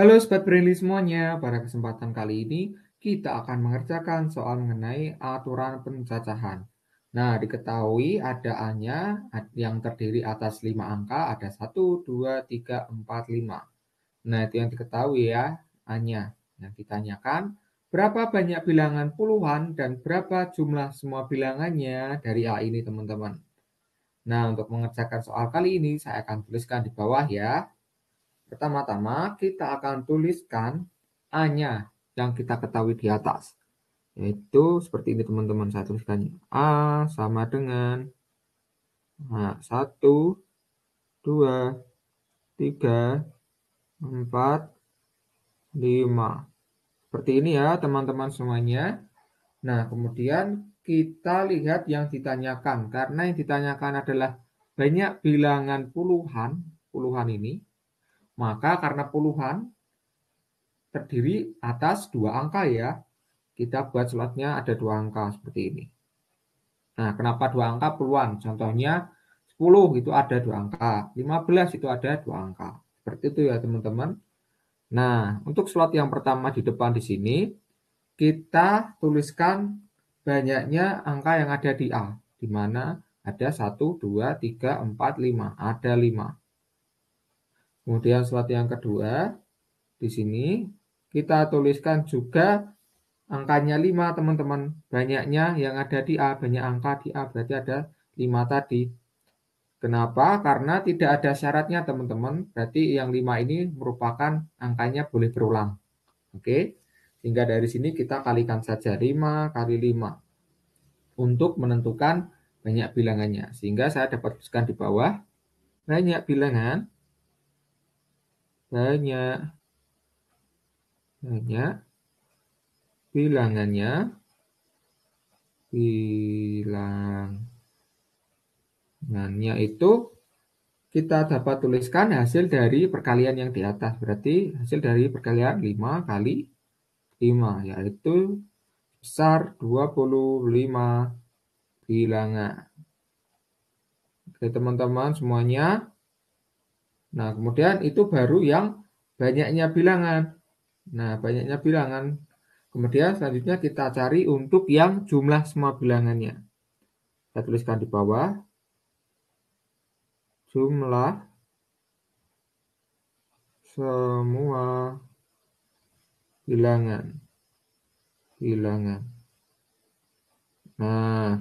Halo Sobat Brili semuanya, pada kesempatan kali ini kita akan mengerjakan soal mengenai aturan pencacahan. Nah, diketahui ada A-nya yang terdiri atas 5 angka, ada 1, 2, 3, 4, 5. Nah, itu yang diketahui ya, A-nya. Yang ditanyakan, berapa banyak bilangan puluhan dan berapa jumlah semua bilangannya dari A ini teman-teman. Nah, untuk mengerjakan soal kali ini, saya akan tuliskan di bawah ya. Pertama-tama kita akan tuliskan A-nya yang kita ketahui di atas. Yaitu seperti ini teman-teman, saya tuliskan A sama dengan nah, 1, 2, 3, 4, 5. Seperti ini ya teman-teman semuanya. Nah kemudian kita lihat yang ditanyakan. Karena yang ditanyakan adalah banyak bilangan puluhan, puluhan ini maka karena puluhan terdiri atas dua angka ya, kita buat slotnya ada dua angka seperti ini. Nah, kenapa dua angka puluhan? Contohnya 10 itu ada dua angka, 15 itu ada dua angka. Seperti itu ya teman-teman. Nah, untuk slot yang pertama di depan di sini, kita tuliskan banyaknya angka yang ada di A, di mana ada 1, 2, 3, 4, 5, ada 5. Kemudian slot yang kedua, di sini kita tuliskan juga angkanya 5 teman-teman. Banyaknya yang ada di A, banyak angka di A berarti ada 5 tadi. Kenapa? Karena tidak ada syaratnya teman-teman. Berarti yang 5 ini merupakan angkanya boleh berulang. Oke. Sehingga dari sini kita kalikan saja 5 kali 5 untuk menentukan banyak bilangannya. Sehingga saya dapat dapatkan di bawah banyak bilangan banyak banyak Bilangannya. Bilangannya itu kita dapat tuliskan hasil dari perkalian yang di atas. Berarti hasil dari perkalian 5 kali 5, yaitu besar 25 bilangan. Oke teman-teman semuanya, Nah, kemudian itu baru yang banyaknya bilangan. Nah, banyaknya bilangan. Kemudian selanjutnya kita cari untuk yang jumlah semua bilangannya. saya tuliskan di bawah. Jumlah semua bilangan. Bilangan. Nah,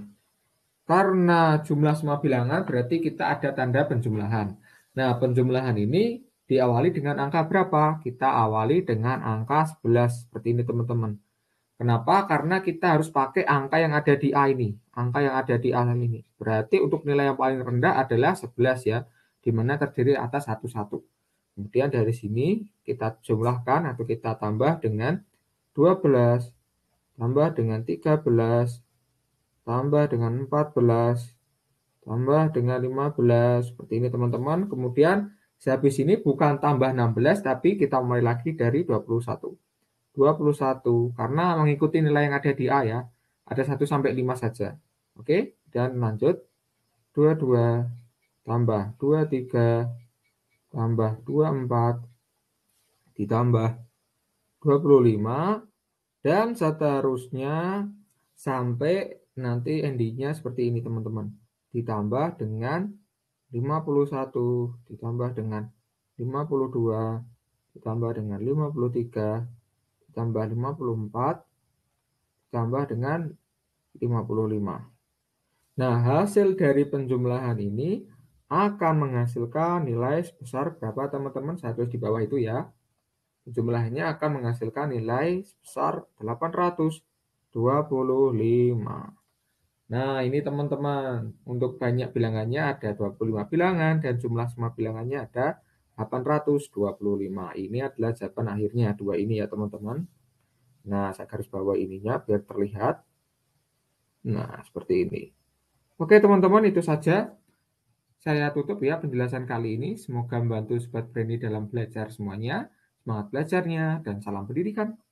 karena jumlah semua bilangan berarti kita ada tanda penjumlahan. Nah, penjumlahan ini diawali dengan angka berapa? Kita awali dengan angka 11 seperti ini teman-teman. Kenapa? Karena kita harus pakai angka yang ada di A ini, angka yang ada di A ini. Berarti untuk nilai yang paling rendah adalah 11 ya, di mana terdiri atas 11. Kemudian dari sini kita jumlahkan atau kita tambah dengan 12, tambah dengan 13, tambah dengan 14, tambah dengan 15 seperti ini teman-teman kemudian sehabis ini bukan tambah 16 tapi kita mulai lagi dari 21 21 karena mengikuti nilai yang ada di A ya ada 1 sampai 5 saja oke dan lanjut 22 tambah 23 tambah 24 ditambah 25 dan seterusnya sampai nanti endingnya seperti ini teman-teman ditambah dengan 51 ditambah dengan 52 ditambah dengan 53 ditambah 54 ditambah dengan 55. Nah, hasil dari penjumlahan ini akan menghasilkan nilai sebesar berapa teman-teman? tulis di bawah itu ya. Jumlahnya akan menghasilkan nilai sebesar 825. Nah, ini teman-teman, untuk banyak bilangannya ada 25 bilangan dan jumlah semua bilangannya ada 825. Ini adalah jawaban akhirnya, dua ini ya teman-teman. Nah, saya garis bawah ininya biar terlihat. Nah, seperti ini. Oke teman-teman, itu saja. Saya tutup ya penjelasan kali ini. Semoga membantu Sobat freddy dalam belajar semuanya. Semangat belajarnya dan salam pendidikan.